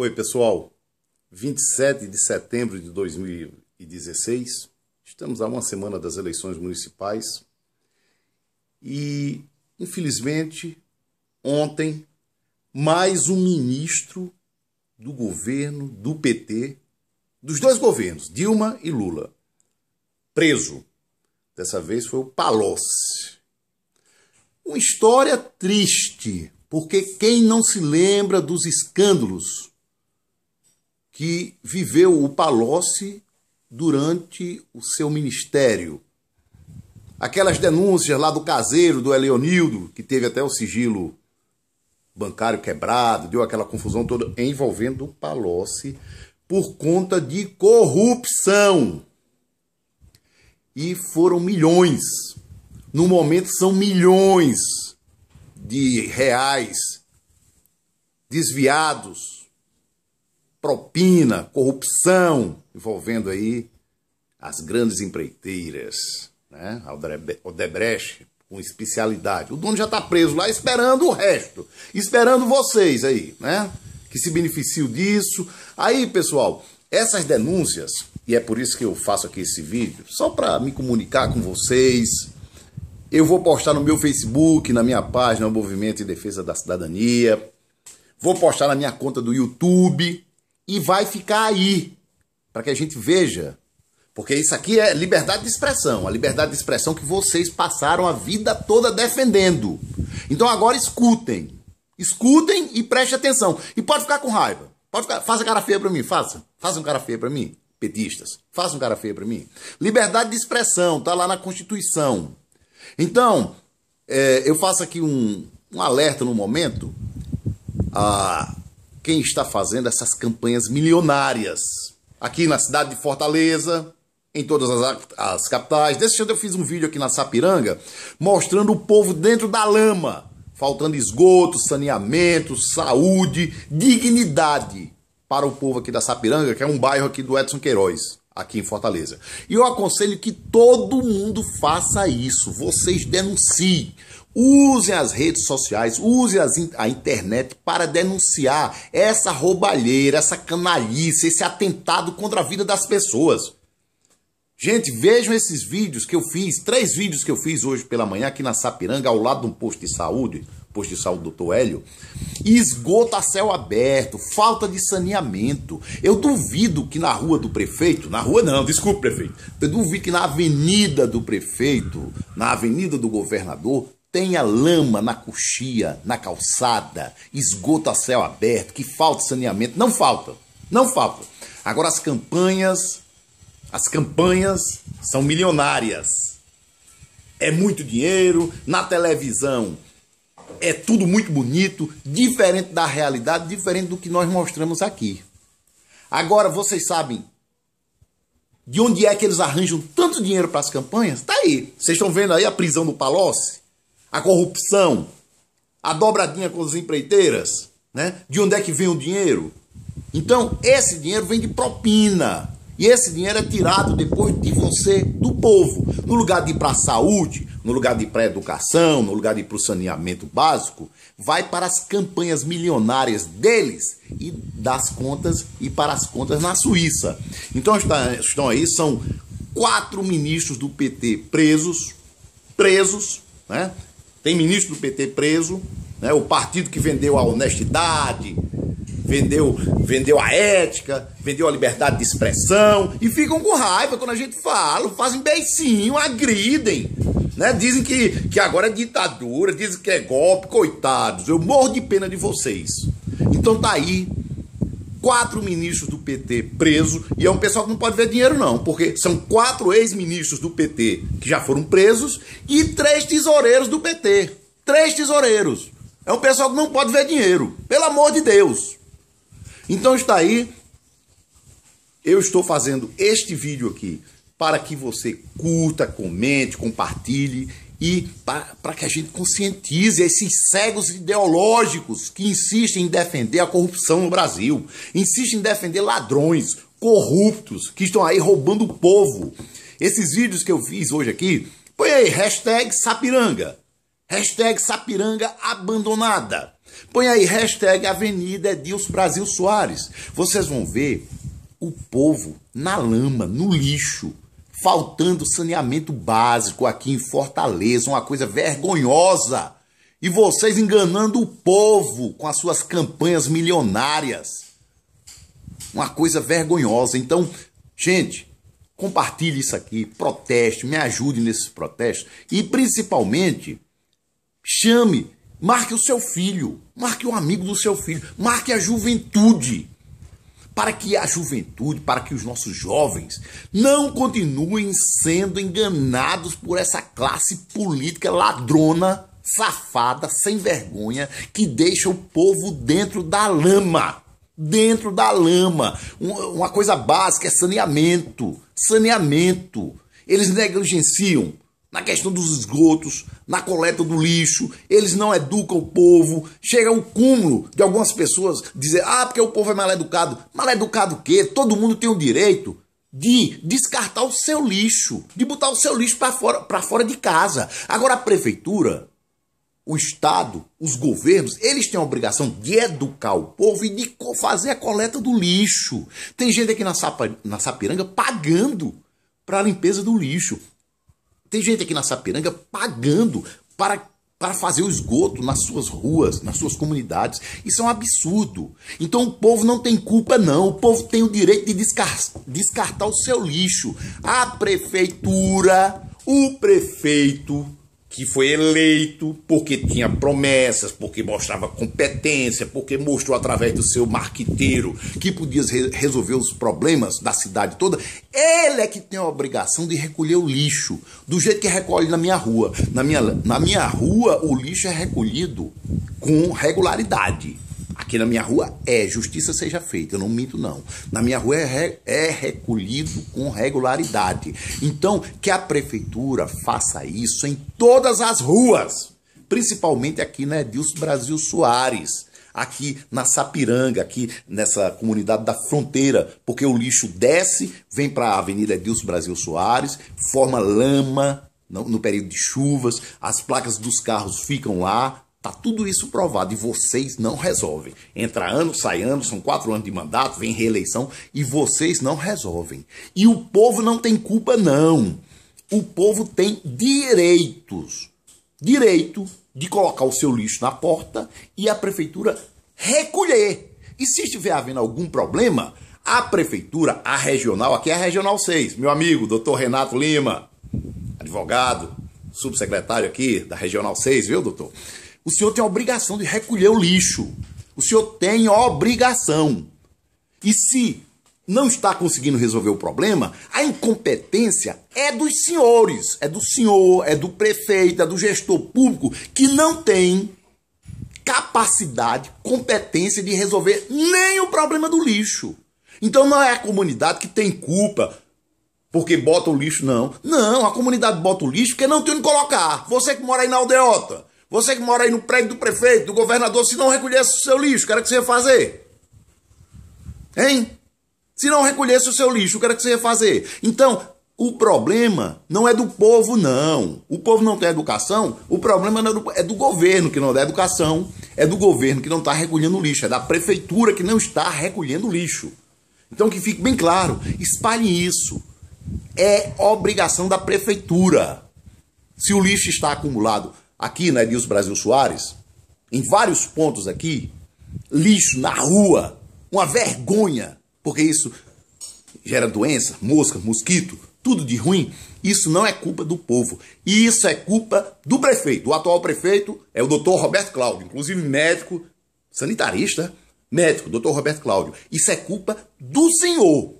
Oi, pessoal. 27 de setembro de 2016, estamos a uma semana das eleições municipais e, infelizmente, ontem, mais um ministro do governo do PT, dos dois governos, Dilma e Lula, preso. Dessa vez foi o Palocci. Uma história triste, porque quem não se lembra dos escândalos que viveu o Palocci durante o seu ministério. Aquelas denúncias lá do caseiro, do Eleonildo, que teve até o sigilo bancário quebrado, deu aquela confusão toda envolvendo o Palocci por conta de corrupção. E foram milhões. No momento são milhões de reais desviados propina, corrupção, envolvendo aí as grandes empreiteiras, né? Odebrecht, com especialidade. O dono já está preso lá esperando o resto, esperando vocês aí, né? Que se beneficiam disso. Aí, pessoal, essas denúncias, e é por isso que eu faço aqui esse vídeo, só para me comunicar com vocês. Eu vou postar no meu Facebook, na minha página, o Movimento em Defesa da Cidadania. Vou postar na minha conta do YouTube, e vai ficar aí para que a gente veja. Porque isso aqui é liberdade de expressão, a liberdade de expressão que vocês passaram a vida toda defendendo. Então agora escutem. Escutem e prestem atenção. E pode ficar com raiva. Pode ficar, faça cara feia para mim, faça. Faça um cara feia para mim, petistas. Faça um cara feia para mim. Liberdade de expressão tá lá na Constituição. Então, é, eu faço aqui um, um alerta no momento. Ah, quem está fazendo essas campanhas milionárias. Aqui na cidade de Fortaleza, em todas as, as capitais. Desse jeito eu fiz um vídeo aqui na Sapiranga mostrando o povo dentro da lama, faltando esgoto, saneamento, saúde, dignidade para o povo aqui da Sapiranga, que é um bairro aqui do Edson Queiroz, aqui em Fortaleza. E eu aconselho que todo mundo faça isso. Vocês denunciem. Use as redes sociais, use as, a internet para denunciar essa roubalheira, essa canalice, esse atentado contra a vida das pessoas. Gente, vejam esses vídeos que eu fiz, três vídeos que eu fiz hoje pela manhã aqui na Sapiranga, ao lado de um posto de saúde, posto de saúde do Dr. Hélio. Esgoto a céu aberto, falta de saneamento. Eu duvido que na rua do prefeito, na rua não, desculpe prefeito, eu duvido que na avenida do prefeito, na avenida do governador, tenha lama na coxia, na calçada, esgoto a céu aberto, que falta saneamento, não falta, não falta. Agora as campanhas, as campanhas são milionárias. É muito dinheiro na televisão. É tudo muito bonito, diferente da realidade, diferente do que nós mostramos aqui. Agora vocês sabem de onde é que eles arranjam tanto dinheiro para as campanhas? Tá aí. Vocês estão vendo aí a prisão do Palocci? a corrupção, a dobradinha com as empreiteiras, né? De onde é que vem o dinheiro? Então, esse dinheiro vem de propina. E esse dinheiro é tirado depois de você, do povo. No lugar de ir para a saúde, no lugar de ir para a educação, no lugar de ir para o saneamento básico, vai para as campanhas milionárias deles e das contas e para as contas na Suíça. Então estão aí, são quatro ministros do PT presos, presos, né? Tem ministro do PT preso, né? o partido que vendeu a honestidade, vendeu, vendeu a ética, vendeu a liberdade de expressão e ficam com raiva quando a gente fala, fazem beicinho, agridem. Né? Dizem que, que agora é ditadura, dizem que é golpe, coitados. Eu morro de pena de vocês. Então tá aí quatro ministros do PT presos, e é um pessoal que não pode ver dinheiro, não, porque são quatro ex-ministros do PT que já foram presos e três tesoureiros do PT. Três tesoureiros. É um pessoal que não pode ver dinheiro, pelo amor de Deus. Então está aí. Eu estou fazendo este vídeo aqui para que você curta, comente, compartilhe e para que a gente conscientize esses cegos ideológicos que insistem em defender a corrupção no Brasil, insistem em defender ladrões, corruptos, que estão aí roubando o povo. Esses vídeos que eu fiz hoje aqui, põe aí, hashtag Sapiranga, hashtag Sapiranga abandonada, põe aí, hashtag Avenida Brasil Soares. Vocês vão ver o povo na lama, no lixo, faltando saneamento básico aqui em Fortaleza, uma coisa vergonhosa. E vocês enganando o povo com as suas campanhas milionárias. Uma coisa vergonhosa. Então, gente, compartilhe isso aqui, proteste, me ajude nesses protestos e principalmente chame, marque o seu filho, marque o um amigo do seu filho, marque a juventude para que a juventude, para que os nossos jovens não continuem sendo enganados por essa classe política ladrona, safada, sem vergonha, que deixa o povo dentro da lama. Dentro da lama. Uma coisa básica é saneamento. Saneamento. Eles negligenciam na questão dos esgotos, na coleta do lixo, eles não educam o povo. Chega o cúmulo de algumas pessoas dizer: ah, porque o povo é mal educado. Mal educado o quê? Todo mundo tem o direito de descartar o seu lixo, de botar o seu lixo para fora, fora de casa. Agora a prefeitura, o Estado, os governos, eles têm a obrigação de educar o povo e de fazer a coleta do lixo. Tem gente aqui na, Sapa, na Sapiranga pagando para a limpeza do lixo. Tem gente aqui na Sapiranga pagando para, para fazer o esgoto nas suas ruas, nas suas comunidades. Isso é um absurdo. Então o povo não tem culpa, não. O povo tem o direito de descartar, descartar o seu lixo. A prefeitura, o prefeito, que foi eleito porque tinha promessas, porque mostrava competência, porque mostrou através do seu marqueteiro que podia resolver os problemas da cidade toda, ele é que tem a obrigação de recolher o lixo, do jeito que é recolhe na minha rua. Na minha, na minha rua, o lixo é recolhido com regularidade. Porque na minha rua é justiça seja feita, eu não minto não. Na minha rua é, é recolhido com regularidade. Então, que a prefeitura faça isso em todas as ruas, principalmente aqui na né, Edilson Brasil Soares aqui na Sapiranga, aqui nessa comunidade da fronteira, porque o lixo desce, vem para a Avenida Edilson Brasil Soares, forma lama no, no período de chuvas, as placas dos carros ficam lá, Tá tudo isso provado e vocês não resolvem. Entra ano, sai ano, são quatro anos de mandato, vem reeleição e vocês não resolvem. E o povo não tem culpa, não. O povo tem direitos. Direito de colocar o seu lixo na porta e a prefeitura recolher. E se estiver havendo algum problema, a prefeitura, a regional, aqui é a regional 6, meu amigo, doutor Renato Lima, advogado, subsecretário aqui da regional 6, viu, doutor? O senhor tem a obrigação de recolher o lixo. O senhor tem a obrigação. E se não está conseguindo resolver o problema, a incompetência é dos senhores, é do senhor, é do prefeito, é do gestor público que não tem capacidade, competência de resolver nem o problema do lixo. Então não é a comunidade que tem culpa porque bota o lixo, não. Não, a comunidade bota o lixo porque não tem onde colocar. Você que mora aí na aldeota, você que mora aí no prédio do prefeito, do governador, se não recolhesse o seu lixo, o que era que você ia fazer? Hein? Se não recolhesse o seu lixo, o que era que você ia fazer? Então, o problema não é do povo, não. O povo não tem educação, o problema é do, é do governo que não dá educação, é do governo que não está recolhendo lixo, é da prefeitura que não está recolhendo lixo. Então, que fique bem claro, espalhe isso. É obrigação da prefeitura. Se o lixo está acumulado aqui na né, Elias Brasil Soares, em vários pontos aqui, lixo na rua, uma vergonha, porque isso gera doença, mosca, mosquito, tudo de ruim. Isso não é culpa do povo. Isso é culpa do prefeito. O atual prefeito é o doutor Roberto Cláudio, inclusive médico, sanitarista, médico, doutor Roberto Cláudio. Isso é culpa do senhor.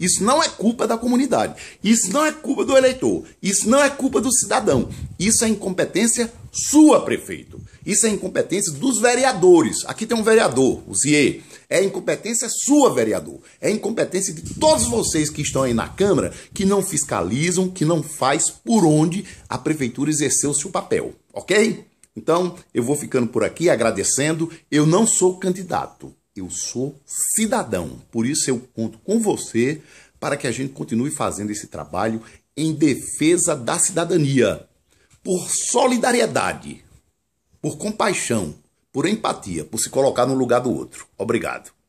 Isso não é culpa da comunidade. Isso não é culpa do eleitor. Isso não é culpa do cidadão. Isso é incompetência sua, prefeito. Isso é incompetência dos vereadores. Aqui tem um vereador, o CIE. É incompetência sua, vereador. É incompetência de todos vocês que estão aí na Câmara, que não fiscalizam, que não faz por onde a prefeitura exerceu seu papel, ok? Então, eu vou ficando por aqui agradecendo. Eu não sou candidato eu sou cidadão. Por isso eu conto com você para que a gente continue fazendo esse trabalho em defesa da cidadania, por solidariedade, por compaixão, por empatia, por se colocar no lugar do outro. Obrigado.